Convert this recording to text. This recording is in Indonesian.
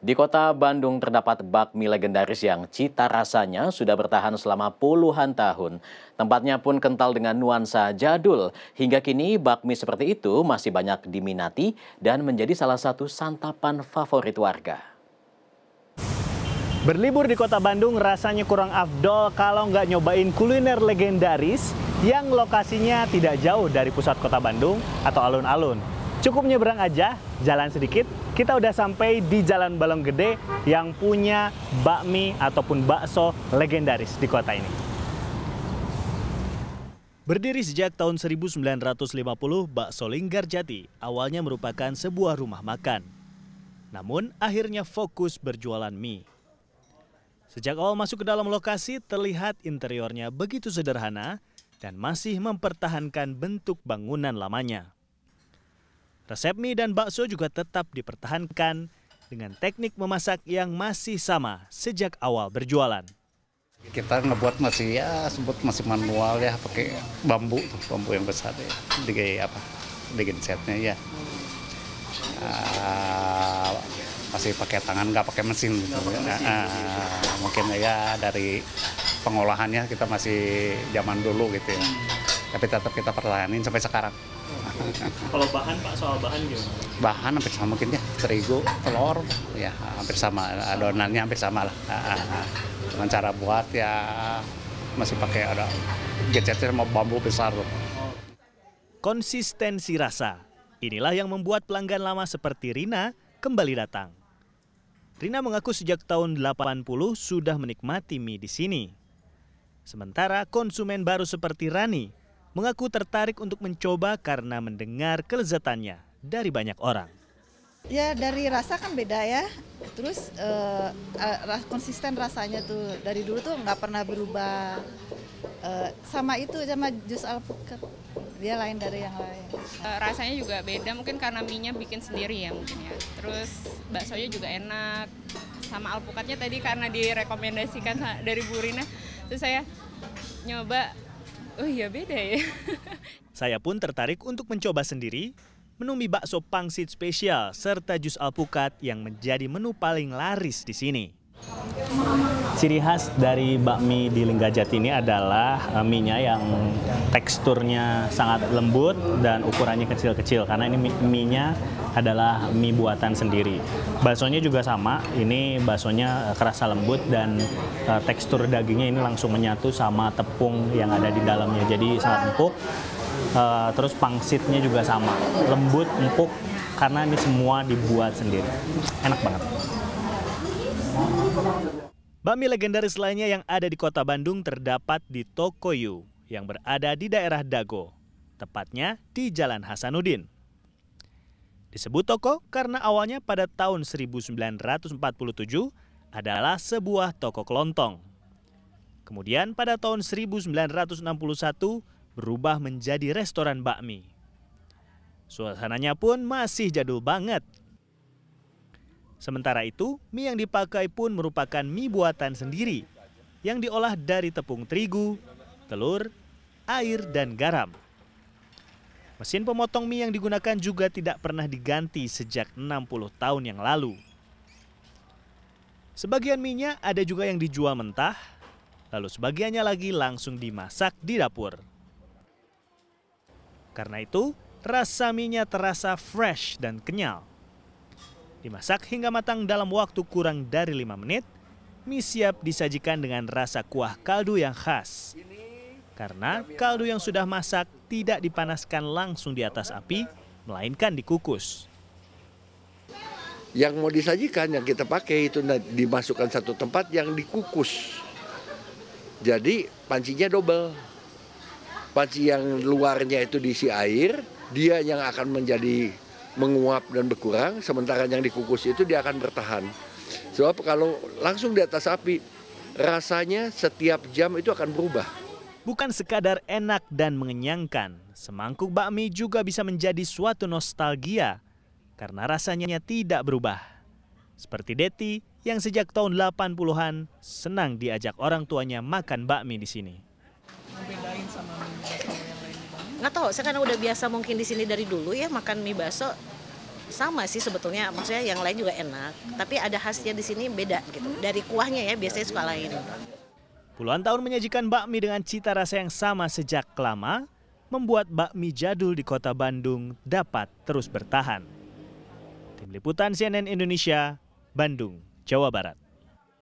Di kota Bandung terdapat bakmi legendaris yang cita rasanya sudah bertahan selama puluhan tahun. Tempatnya pun kental dengan nuansa jadul. Hingga kini bakmi seperti itu masih banyak diminati dan menjadi salah satu santapan favorit warga. Berlibur di kota Bandung rasanya kurang afdol kalau nggak nyobain kuliner legendaris yang lokasinya tidak jauh dari pusat kota Bandung atau alun-alun. Cukup nyebrang aja, jalan sedikit, kita udah sampai di Jalan Balong Gede yang punya bakmi ataupun bakso legendaris di kota ini. Berdiri sejak tahun 1950, Bakso Linggar Jati awalnya merupakan sebuah rumah makan. Namun akhirnya fokus berjualan mie. Sejak awal masuk ke dalam lokasi, terlihat interiornya begitu sederhana dan masih mempertahankan bentuk bangunan lamanya. Resep mie dan bakso juga tetap dipertahankan dengan teknik memasak yang masih sama sejak awal berjualan. Kita ngebuat masih ya sebut masih manual ya pakai bambu bambu yang besar ya. Di apa? Digensetnya ya. Uh, masih pakai tangan nggak pakai mesin gitu. ya. uh, mungkin ya dari pengolahannya kita masih zaman dulu gitu ya tapi tetap kita pertahanin sampai sekarang. Kalau bahan Pak soal bahan gimana? Bahan hampir sama mungkin ya, terigu, telur, ya hampir sama adonannya hampir sama lah. Dengan ah, ah, ah. cara buat ya masih pakai ada gadgetnya sama bambu besar tuh. Konsistensi rasa, inilah yang membuat pelanggan lama seperti Rina kembali datang. Rina mengaku sejak tahun 80 sudah menikmati mie di sini. Sementara konsumen baru seperti Rani mengaku tertarik untuk mencoba karena mendengar kelezatannya dari banyak orang. Ya dari rasa kan beda ya. Terus uh, konsisten rasanya tuh dari dulu tuh nggak pernah berubah. Uh, sama itu sama jus alpukat. Dia lain dari yang lain. Uh, rasanya juga beda mungkin karena minyak bikin sendiri ya mungkin ya. Terus baksonya juga enak. Sama alpukatnya tadi karena direkomendasikan dari Bu Rina. Terus saya nyoba oh iya beda ya. Saya pun tertarik untuk mencoba sendiri menu mie bakso pangsit spesial serta jus alpukat yang menjadi menu paling laris di sini. Ciri khas dari bakmi di Linggajati ini adalah eh, mie-nya yang teksturnya sangat lembut dan ukurannya kecil-kecil karena ini mie-nya adalah mie buatan sendiri. Baksonya juga sama, ini baksonya eh, kerasa lembut dan eh, tekstur dagingnya ini langsung menyatu sama tepung yang ada di dalamnya. Jadi sangat empuk. Uh, terus pangsitnya juga sama, lembut, empuk karena ini semua dibuat sendiri. Enak banget. Bami legendaris lainnya yang ada di kota Bandung terdapat di Tokoyu yang berada di daerah Dago, tepatnya di Jalan Hasanuddin. Disebut toko karena awalnya pada tahun 1947 adalah sebuah toko kelontong. Kemudian pada tahun 1961 berubah menjadi restoran bakmi. Suasananya pun masih jadul banget Sementara itu, mie yang dipakai pun merupakan mie buatan sendiri yang diolah dari tepung terigu, telur, air, dan garam. Mesin pemotong mie yang digunakan juga tidak pernah diganti sejak 60 tahun yang lalu. Sebagian minyak ada juga yang dijual mentah, lalu sebagiannya lagi langsung dimasak di dapur. Karena itu, rasa minyak terasa fresh dan kenyal. Dimasak hingga matang dalam waktu kurang dari lima menit, mie siap disajikan dengan rasa kuah kaldu yang khas. Karena kaldu yang sudah masak tidak dipanaskan langsung di atas api, melainkan dikukus. Yang mau disajikan, yang kita pakai itu dimasukkan satu tempat yang dikukus. Jadi pancinya double. Panci yang luarnya itu diisi air, dia yang akan menjadi menguap dan berkurang, sementara yang dikukus itu dia akan bertahan. Sebab kalau langsung di atas api, rasanya setiap jam itu akan berubah. Bukan sekadar enak dan mengenyangkan, semangkuk bakmi juga bisa menjadi suatu nostalgia karena rasanya tidak berubah. Seperti Deti yang sejak tahun 80-an senang diajak orang tuanya makan bakmi di sini nggak tahu saya karena udah biasa mungkin di sini dari dulu ya makan mie baso sama sih sebetulnya maksudnya yang lain juga enak tapi ada khasnya di sini beda gitu dari kuahnya ya biasanya suka lain puluhan tahun menyajikan bakmi dengan cita rasa yang sama sejak lama membuat bakmi jadul di kota Bandung dapat terus bertahan tim liputan CNN Indonesia Bandung Jawa Barat